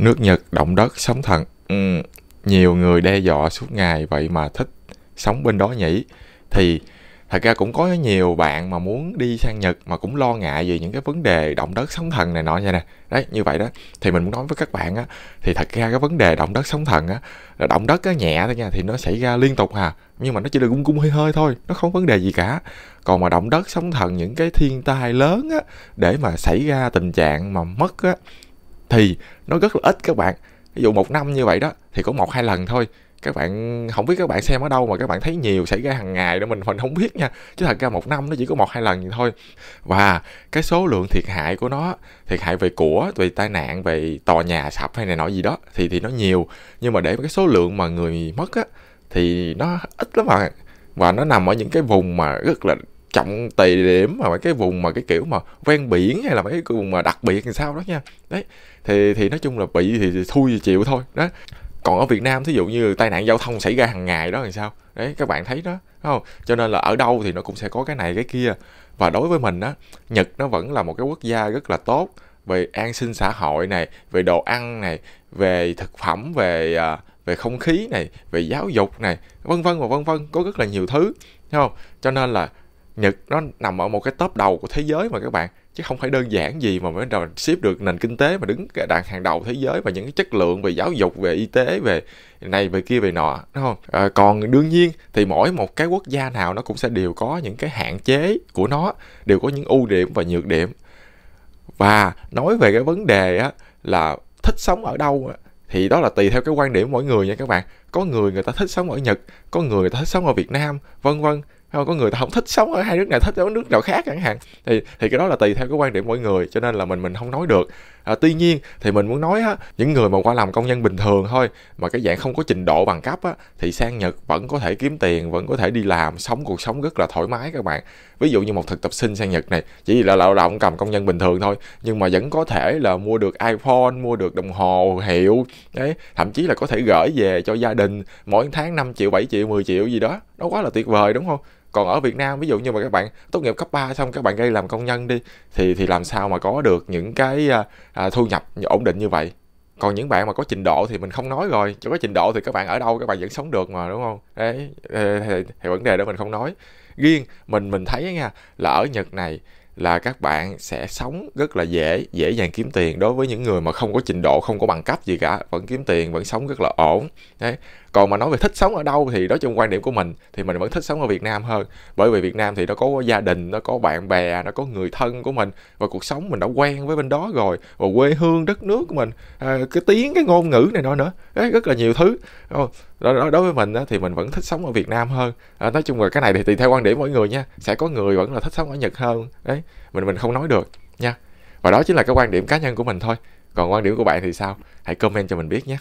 Nước Nhật động đất sóng thần. Ừ, nhiều người đe dọa suốt ngày vậy mà thích sống bên đó nhỉ? Thì thật ra cũng có nhiều bạn mà muốn đi sang Nhật mà cũng lo ngại về những cái vấn đề động đất sóng thần này nọ nha nè. Đấy, như vậy đó. Thì mình muốn nói với các bạn á, thì thật ra cái vấn đề động đất sóng thần á, là động đất á nhẹ thôi nha, thì nó xảy ra liên tục hà. Nhưng mà nó chỉ là gung gung hơi hơi thôi, nó không vấn đề gì cả. Còn mà động đất sóng thần những cái thiên tai lớn á, để mà xảy ra tình trạng mà mất á, thì nó rất là ít các bạn ví dụ một năm như vậy đó thì có một hai lần thôi các bạn không biết các bạn xem ở đâu mà các bạn thấy nhiều xảy ra hàng ngày đó mình mình không biết nha chứ thật ra một năm nó chỉ có một hai lần vậy thôi và cái số lượng thiệt hại của nó thiệt hại về của về tai nạn về tòa nhà sập hay này nọ gì đó thì thì nó nhiều nhưng mà để cái số lượng mà người mất á thì nó ít lắm mà và nó nằm ở những cái vùng mà rất là trọng tỳ điểm mà mấy cái vùng mà cái kiểu mà ven biển hay là mấy cái vùng mà đặc biệt thì sao đó nha đấy thì thì nói chung là bị thì thui thì chịu thôi đó còn ở Việt Nam thí dụ như tai nạn giao thông xảy ra hàng ngày đó thì sao đấy các bạn thấy đó không cho nên là ở đâu thì nó cũng sẽ có cái này cái kia và đối với mình á Nhật nó vẫn là một cái quốc gia rất là tốt về an sinh xã hội này về đồ ăn này về thực phẩm về à, về không khí này về giáo dục này vân vân và vân vân có rất là nhiều thứ không cho nên là Nhật nó nằm ở một cái top đầu của thế giới mà các bạn chứ không phải đơn giản gì mà mới đầu ship được nền kinh tế mà đứng cái đạn hàng đầu thế giới và những cái chất lượng về giáo dục về y tế về này về kia về nọ đúng không à, còn đương nhiên thì mỗi một cái quốc gia nào nó cũng sẽ đều có những cái hạn chế của nó đều có những ưu điểm và nhược điểm và nói về cái vấn đề á là thích sống ở đâu thì đó là tùy theo cái quan điểm mỗi người nha các bạn có người người ta thích sống ở nhật có người người ta thích sống ở việt nam vân vân không có người ta không thích sống ở hai nước này thích ở nước nào khác chẳng hạn thì thì cái đó là tùy theo cái quan điểm mỗi người cho nên là mình mình không nói được à, tuy nhiên thì mình muốn nói á, những người mà qua làm công nhân bình thường thôi mà cái dạng không có trình độ bằng cấp á, thì sang nhật vẫn có thể kiếm tiền vẫn có thể đi làm sống cuộc sống rất là thoải mái các bạn ví dụ như một thực tập sinh sang nhật này chỉ là lao động cầm công nhân bình thường thôi nhưng mà vẫn có thể là mua được iphone mua được đồng hồ hiệu đấy thậm chí là có thể gửi về cho gia đình mỗi tháng 5 triệu 7 triệu 10 triệu gì đó nó quá là tuyệt vời đúng không còn ở Việt Nam ví dụ như mà các bạn tốt nghiệp cấp 3 xong các bạn đi làm công nhân đi thì thì làm sao mà có được những cái à, à, thu nhập ổn định như vậy còn những bạn mà có trình độ thì mình không nói rồi chứ có trình độ thì các bạn ở đâu các bạn vẫn sống được mà đúng không đấy thì, thì vấn đề đó mình không nói riêng mình mình thấy nha là ở Nhật này là các bạn sẽ sống rất là dễ dễ dàng kiếm tiền đối với những người mà không có trình độ không có bằng cấp gì cả vẫn kiếm tiền vẫn sống rất là ổn Đấy. còn mà nói về thích sống ở đâu thì đó chung quan điểm của mình thì mình vẫn thích sống ở Việt Nam hơn bởi vì Việt Nam thì nó có gia đình nó có bạn bè nó có người thân của mình và cuộc sống mình đã quen với bên đó rồi và quê hương đất nước của mình à, cái tiếng cái ngôn ngữ này nọ nữa Đấy, rất là nhiều thứ đó, đó, đối với mình á, thì mình vẫn thích sống ở Việt Nam hơn à, nói chung là cái này thì tùy theo quan điểm mỗi người nha sẽ có người vẫn là thích sống ở Nhật hơn Đấy nói mình mình không nói được nha và đó chính là cái quan điểm cá nhân của mình thôi còn quan điểm của bạn thì sao hãy comment cho mình biết nhé